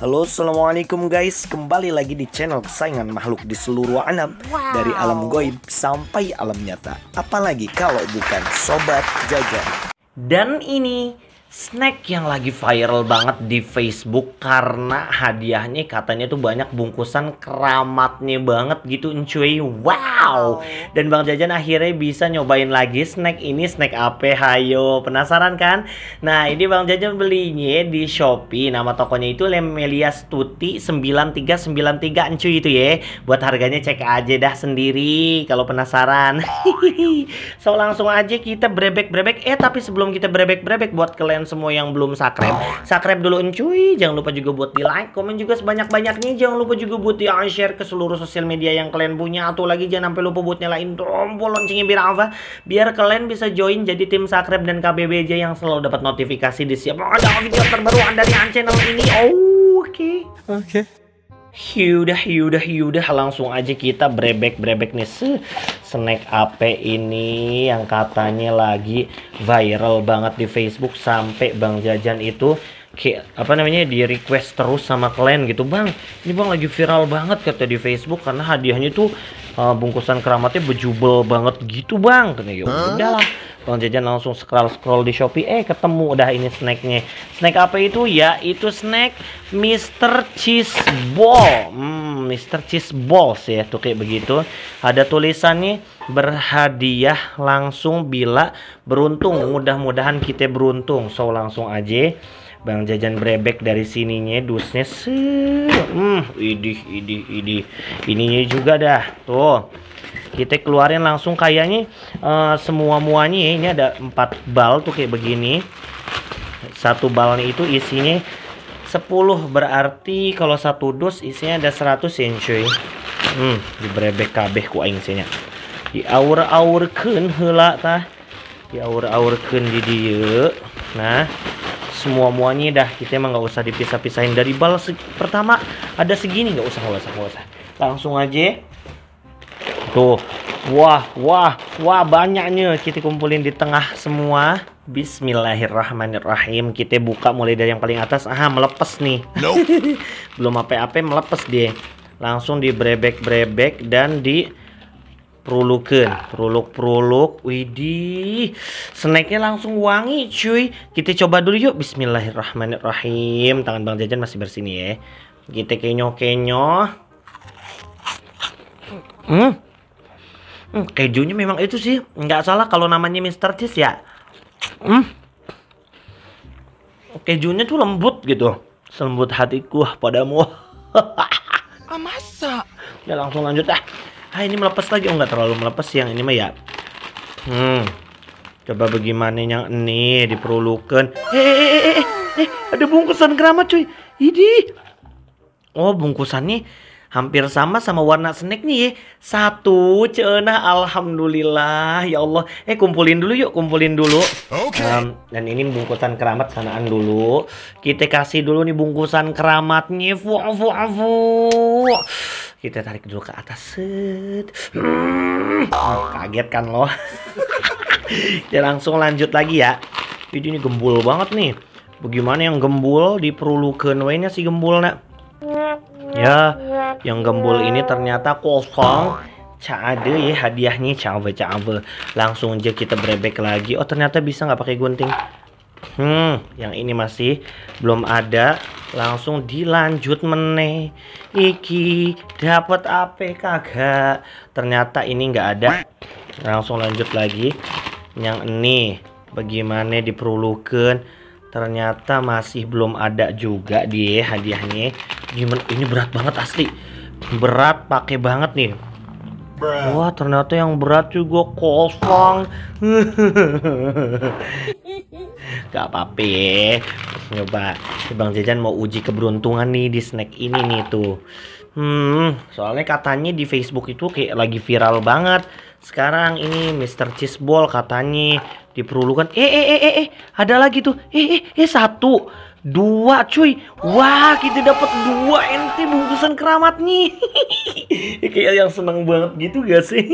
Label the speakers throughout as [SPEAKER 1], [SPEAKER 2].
[SPEAKER 1] Halo Assalamualaikum guys Kembali lagi di channel kesayangan makhluk di seluruh alam wow. Dari alam goib sampai alam nyata Apalagi kalau bukan Sobat jaga Dan ini snack yang lagi viral banget di Facebook karena hadiahnya katanya tuh banyak bungkusan keramatnya banget gitu encuy wow dan Bang Jajan akhirnya bisa nyobain lagi snack ini snack apa hayo penasaran kan nah ini Bang Jajan belinya di Shopee nama tokonya itu Lemelia Stuti 9393 encuy itu ya buat harganya cek aja dah sendiri kalau penasaran so langsung aja kita brebek-brebek eh tapi sebelum kita brebek-brebek buat kalian kalian semua yang belum subscribe, subscribe dulu encuy. Jangan lupa juga buat di like, komen juga sebanyak-banyaknya. Jangan lupa juga buat di share ke seluruh sosial media yang kalian punya. Atau lagi jangan sampai lupa buat nyalain tombol loncengnya biar apa? Biar kalian bisa join jadi tim subscribe dan KBBJ yang selalu dapat notifikasi di siap ada video terbaru dari channel ini. Oke. Oke. Yaudah, yaudah, yaudah langsung aja kita brebek-brebek nih se snack ape ini yang katanya lagi viral banget di Facebook sampai Bang Jajan itu kayak apa namanya di request terus sama kalian gitu bang ini bang lagi viral banget kata di Facebook karena hadiahnya tuh uh, bungkusan keramatnya bejubel banget gitu bang katanya ya lah uang jajan langsung scroll scroll di Shopee eh ketemu udah ini snacknya snack apa itu ya itu snack Mr. Cheese Ball hmm, Mr. Cheese Balls ya tuh kayak begitu ada tulisannya berhadiah langsung bila beruntung mudah-mudahan kita beruntung so langsung aja Bang Jajan brebek dari sininya dusnya sih. Hmm, idih idih idih. Ininya juga dah. Tuh kita keluarin langsung kayaknya uh, semua muanya ya. ini ada empat bal tuh kayak begini satu balnya itu isinya 10 berarti kalau satu dus isinya ada 100 ya cuy hmm di kabeh ku aing isinya di aur ken heula tah di aur ken di dia nah semua muanya dah kita emang nggak usah dipisah-pisahin dari bal pertama ada segini nggak usah nggak usah nggak usah langsung aja Tuh, wah, wah, wah banyaknya kita kumpulin di tengah semua. Bismillahirrahmanirrahim. Kita buka mulai dari yang paling atas. Ah, melepas nih. Nope. Belum apa-apa melepas dia. Langsung di brebek-brebek dan di perulukan, peruluk-peruluk. Widih, snacknya langsung wangi, cuy. Kita coba dulu yuk. Bismillahirrahmanirrahim. Tangan Bang Jajan masih bersih nih ya. Kita kenyo-kenyo. Hmm. Hmm, kejunya memang itu sih nggak salah kalau namanya Mister Cheese ya. Hmm. Kejunya tuh lembut gitu, selembut hatiku padamu. ah masa? Ya langsung lanjut ah. Ah ini melepas lagi oh nggak terlalu melepas yang ini mah ya. Hmm. Coba bagaimana yang ini diperlukan. Eh, eh, eh, eh, eh, ada bungkusan keramat cuy. ini Oh bungkusan bungkusannya hampir sama sama warna snack nih ya. Satu, cenah alhamdulillah. Ya Allah, eh kumpulin dulu yuk, kumpulin dulu. Okay. Um, dan ini bungkusan keramat sanaan dulu. Kita kasih dulu nih bungkusan keramatnya. Fu fu fu. Kita tarik dulu ke atas. Set. Hmm. Oh, kaget kan lo. Kita langsung lanjut lagi ya. video ini gembul banget nih. Bagaimana yang gembul diperlukan Wainnya si gembul nak? ya yang gembul ini ternyata kosong ada ya hadiahnya cawe cawe langsung aja kita berebek lagi oh ternyata bisa nggak pakai gunting hmm yang ini masih belum ada langsung dilanjut meneh iki dapat apa kagak ternyata ini nggak ada langsung lanjut lagi yang ini bagaimana diperlukan ternyata masih belum ada juga dia hadiahnya gimana ini berat banget asli berat pakai banget nih wah ternyata yang berat juga kosong gak apa-apa ya coba bang jajan mau uji keberuntungan nih di snack ini nih tuh hmm soalnya katanya di Facebook itu kayak lagi viral banget sekarang ini Mr. Cheeseball katanya diperlukan eh, eh eh eh eh ada lagi tuh eh eh eh satu dua cuy wah kita dapat dua ente bungkusan keramat nih kayak yang seneng banget gitu gak sih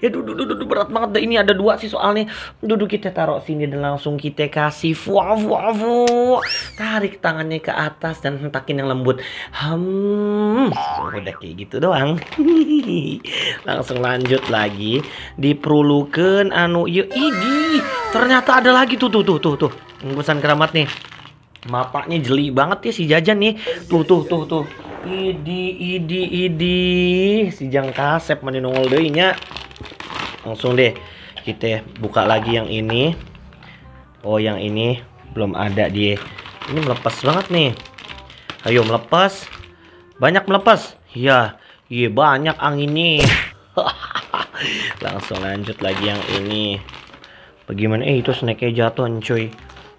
[SPEAKER 1] ya duduk duduk dudu, berat banget deh ini ada dua sih soalnya duduk kita taruh sini dan langsung kita kasih fuah fuah fuah tarik tangannya ke atas dan hentakin yang lembut hmm udah kayak gitu doang langsung lanjut lagi diperlukan anu yuk iya, ini ternyata ada lagi tuh tuh tuh tuh tuh bungkusan keramat nih mapaknya jeli banget ya si jajan nih tuh tuh tuh tuh idi idi idi si jang kasep mani nongol langsung deh kita buka lagi yang ini oh yang ini belum ada dia ini melepas banget nih ayo melepas banyak melepas ya, iya banyak angin nih, langsung lanjut lagi yang ini bagaimana eh itu snacknya jatuh cuy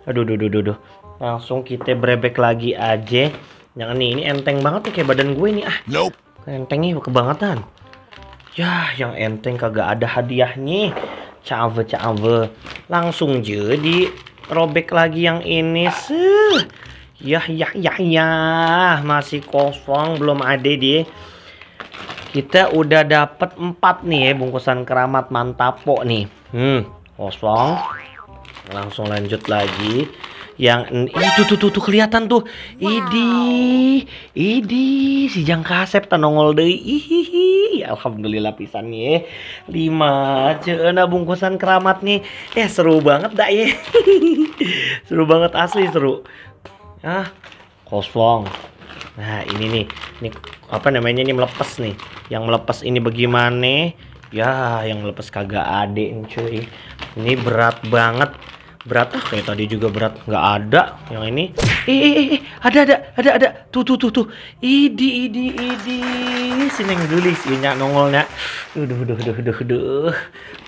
[SPEAKER 1] aduh duh duh duh duh langsung kita brebek lagi aja jangan nih ini enteng banget nih kayak badan gue ini ah nope. entengnya kebangetan ya yang enteng kagak ada hadiahnya Cawe cawe. langsung jadi robek lagi yang ini sih yah yah yah yah masih kosong belum ada dia kita udah dapat empat nih ya bungkusan keramat mantapok nih hmm kosong langsung lanjut lagi yang itu tuh tuh, tuh kelihatan tuh wow. idi idi si jang kasep tanongol deh ihihi alhamdulillah pisan ye eh. lima cina bungkusan keramat nih eh seru banget dah ya seru banget asli seru ah kosong nah ini nih ini apa namanya ini melepas nih yang melepas ini bagaimana ya yang melepas kagak ade cuy ini berat banget berat apa kayak tadi juga berat nggak ada yang ini Eh eh ih ada ada ada ada tuh tuh tuh tuh idi idi idi sineng gelis iya, nongol nongolnya duh duh duh duh duh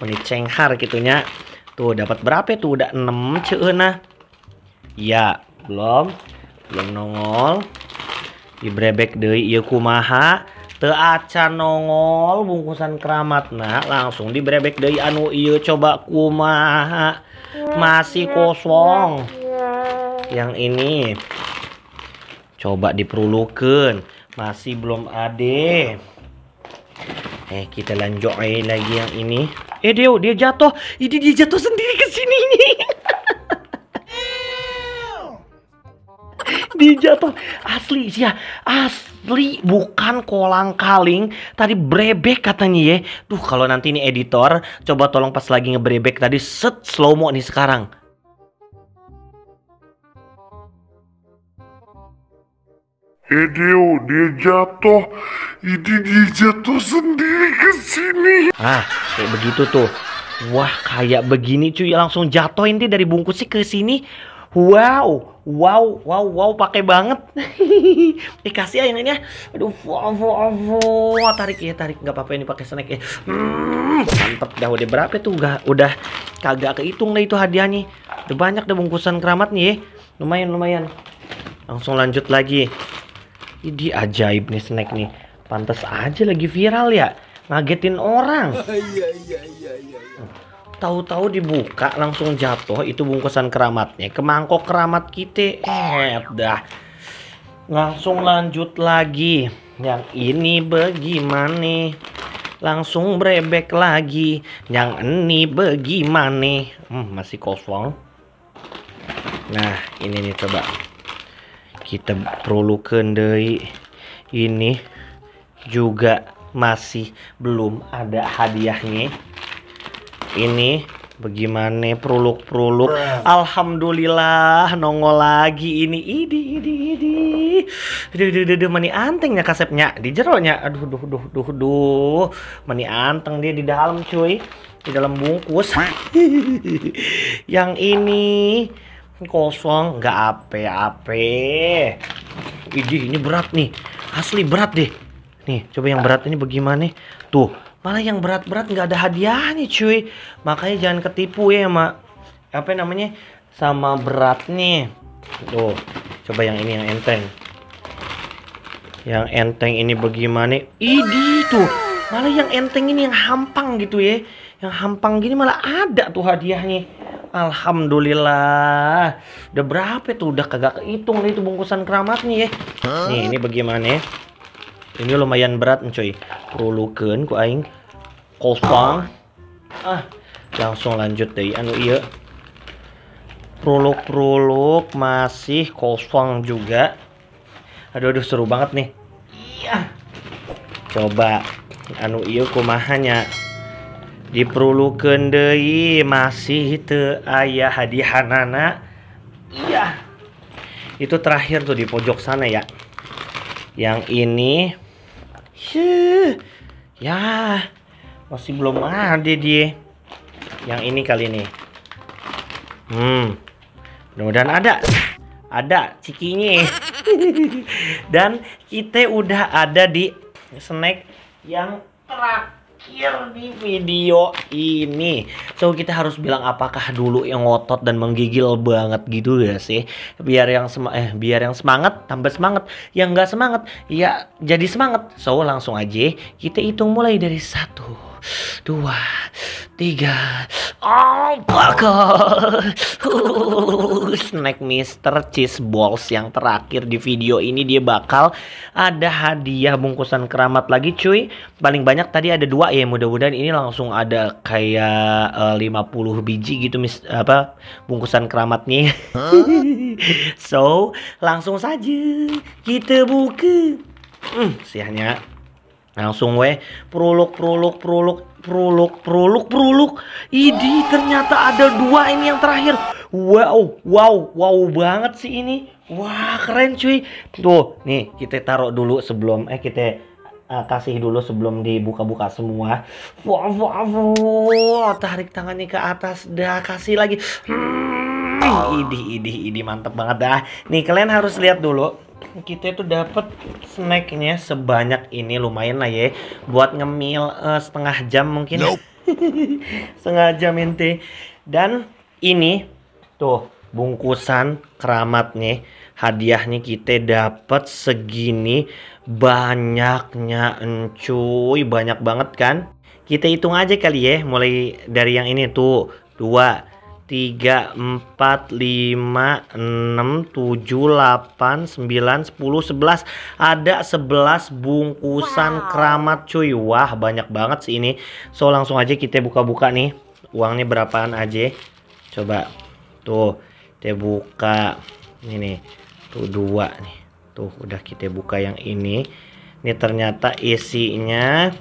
[SPEAKER 1] ini cenghar gitunya tuh dapat berapa ya? tuh udah 6 ceuna ya belum belum nongol dibrebek deh iya kumaha Teaca nongol bungkusan keramat nah langsung dibrebek deh anu iya coba kumaha masih kosong yang ini coba diperlukan masih belum ada eh kita lanjut lagi yang ini eh dia dia jatuh ini dia jatuh sendiri ke sini nih di jatuh asli sih ya asli bukan kolang kaling tadi brebek katanya ya tuh kalau nanti ini editor coba tolong pas lagi ngebrebek tadi set slow mo nih sekarang Edeo, dia jatuh. Ini dia jatuh sendiri ke sini. Ah, kayak begitu tuh. Wah, kayak begini cuy. Langsung jatuh nih dari bungkusnya ke sini. Wow, wow, wow, wow, pakai banget. Dikasih ya ini ya. Aduh, wow, wow, wow. tarik ya, tarik Gak apa-apa ini pakai snack ya. Hmm, mantep dah udah berapa tuh? Gak, udah kagak kehitung lah itu hadiahnya. Udah banyak deh bungkusan keramat nih ya. Lumayan, lumayan. Langsung lanjut lagi. Ini ajaib nih snack nih. Pantas aja lagi viral ya. Ngagetin orang. Iya, iya, iya, tahu-tahu dibuka langsung jatuh itu bungkusan keramatnya ke mangkok keramat kita eh dah langsung lanjut lagi yang ini bagaimana langsung brebek lagi yang ini bagaimana hmm, masih kosong nah ini nih coba kita perlu kendai ini juga masih belum ada hadiahnya ini bagaimana peruluk-peruluk alhamdulillah nongol lagi ini idi idi idi duh duh duh, duh mani antengnya kasepnya di jeronya aduh duh duh duh duh mani anteng dia di dalam cuy di dalam bungkus yang ini kosong nggak ape-ape idi ini berat nih asli berat deh nih coba yang berat ini bagaimana tuh malah yang berat-berat nggak -berat ada hadiahnya cuy makanya jangan ketipu ya mak apa namanya sama berat nih tuh coba yang ini yang enteng yang enteng ini bagaimana ini tuh malah yang enteng ini yang hampang gitu ya yang hampang gini malah ada tuh hadiahnya Alhamdulillah udah berapa tuh udah kagak kehitung nih itu bungkusan keramat nih ya nih ini bagaimana ya ini lumayan berat cuy perlukan ku aing kosong ah langsung lanjut deh anu iya peruluk-peruluk masih kosong juga aduh aduh seru banget nih iya coba anu iya kumahanya diperlukan deh masih itu ayah hadiah hadihanana iya itu terakhir tuh di pojok sana ya yang ini Shuh. Ya, masih belum ada dia. Yang ini kali ini. Hmm. Mudah-mudahan ada. Ada cikinya. Dan kita udah ada di snack yang terakhir terakhir di video ini So kita harus bilang apakah dulu yang ngotot dan menggigil banget gitu ya sih Biar yang sema eh biar yang semangat tambah semangat Yang nggak semangat ya jadi semangat So langsung aja kita hitung mulai dari satu dua tiga Oh, Snack Mister Cheese Balls yang terakhir di video ini dia bakal ada hadiah bungkusan keramat lagi cuy. Paling banyak tadi ada dua ya. Mudah-mudahan ini langsung ada kayak eh, uh, 50 biji gitu mis apa bungkusan keramatnya. so, langsung saja kita buka. Hmm, siahnya langsung weh peruluk peruluk peruluk peruluk peruluk peruluk idi ternyata ada dua ini yang terakhir wow wow wow banget sih ini wah keren cuy tuh nih kita taruh dulu sebelum eh kita uh, kasih dulu sebelum dibuka-buka semua wow, wow, wow tarik tangannya ke atas dah kasih lagi hmm, idih idih idih mantep banget dah nih kalian harus lihat dulu kita itu dapat snacknya sebanyak ini lumayan lah ya buat ngemil uh, setengah jam mungkin nope. setengah jam inti dan ini tuh bungkusan keramat nih hadiahnya kita dapat segini banyaknya cuy banyak banget kan kita hitung aja kali ya mulai dari yang ini tuh dua 3 4 5 6 7 8 9 10 11 ada 11 bungkusan wow. keramat cuy wah banyak banget sih ini so langsung aja kita buka-buka nih uangnya berapaan aja coba tuh kita buka ini nih tuh dua nih tuh udah kita buka yang ini ini ternyata isinya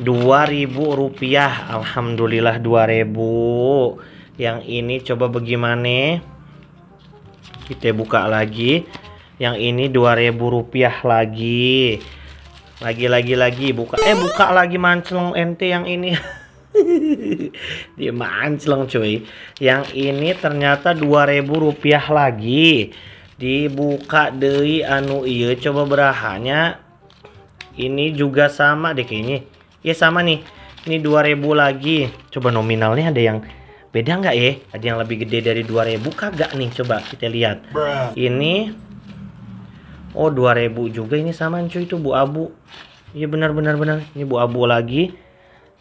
[SPEAKER 1] 2000 rupiah Alhamdulillah 2000 yang ini coba bagaimana kita buka lagi yang ini 2000 rupiah lagi lagi lagi lagi buka eh buka lagi manceleng ente yang ini dia manceleng cuy yang ini ternyata 2000 rupiah lagi dibuka dari anu iya coba berahanya ini juga sama deh kayaknya ya sama nih ini 2000 lagi coba nominalnya ada yang Beda nggak ya? Eh? Ada yang lebih gede dari 2000 kagak nih? Coba kita lihat. Bruh. Ini Oh, 2000 juga ini sama cuy itu Bu Abu. Iya benar benar benar. Ini Bu Abu lagi.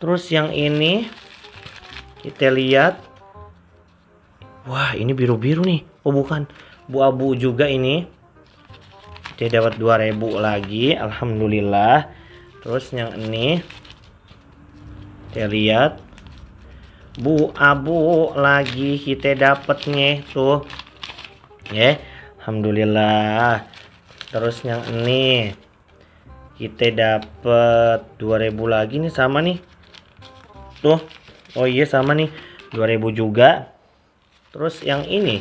[SPEAKER 1] Terus yang ini kita lihat. Wah, ini biru-biru nih. Oh, bukan. Bu Abu juga ini. Kita dapat 2000 lagi, alhamdulillah. Terus yang ini kita lihat bu abu lagi kita dapatnya tuh ya yeah. Alhamdulillah terus yang ini kita dapat 2000 lagi nih sama nih tuh oh iya sama nih 2000 juga terus yang ini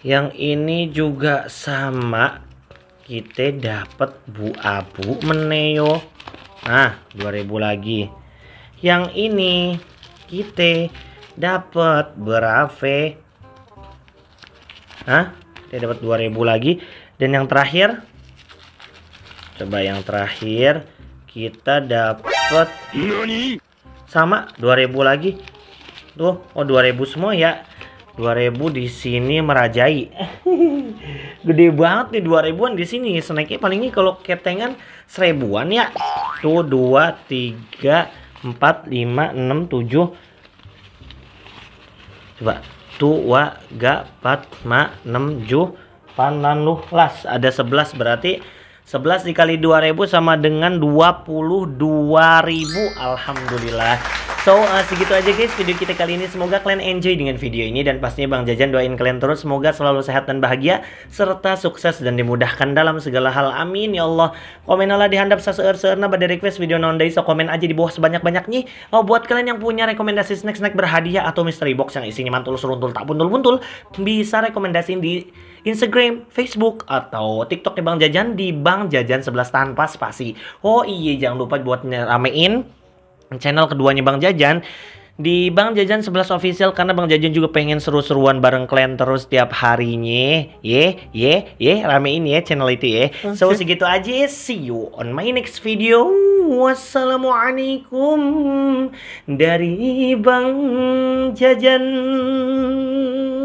[SPEAKER 1] yang ini juga sama kita dapat bu abu meneo nah 2000 lagi yang ini kita dapat berapa? Hah? Kita dapat 2000 lagi. Dan yang terakhir coba yang terakhir kita dapat sama 2000 lagi. Tuh, oh 2000 semua ya. 2000 di sini merajai. Gede banget nih 2000-an di sini. Snack-nya Snacknya palingnya kalau ketengan seribuan ya. Tuh 2 3 4 5 6 7 coba tu, wa, ga pat ma 6 ju panan luh las ada 11 berarti 11 dikali 2000 sama dengan 22.000 Alhamdulillah So uh, segitu aja guys video kita kali ini Semoga kalian enjoy dengan video ini Dan pastinya Bang Jajan doain kalian terus Semoga selalu sehat dan bahagia Serta sukses dan dimudahkan dalam segala hal Amin ya Allah Komen Allah dihandap saseur-seurna pada request video non day So komen aja di bawah sebanyak-banyaknya oh, Buat kalian yang punya rekomendasi snack-snack berhadiah Atau mystery box yang isinya mantul seruntul tak puntul-puntul Bisa rekomendasiin di Instagram, Facebook, atau TikToknya Bang Jajan di Bang Jajan 11 tanpa spasi Oh iya jangan lupa buat nyeramein channel keduanya Bang Jajan di Bang Jajan 11 official karena Bang Jajan juga pengen seru-seruan bareng kalian terus setiap harinya. Ye, ye, ye, ramein ya channel itu ya. Okay. So segitu aja. Ya. See you on my next video. Wassalamualaikum dari Bang Jajan.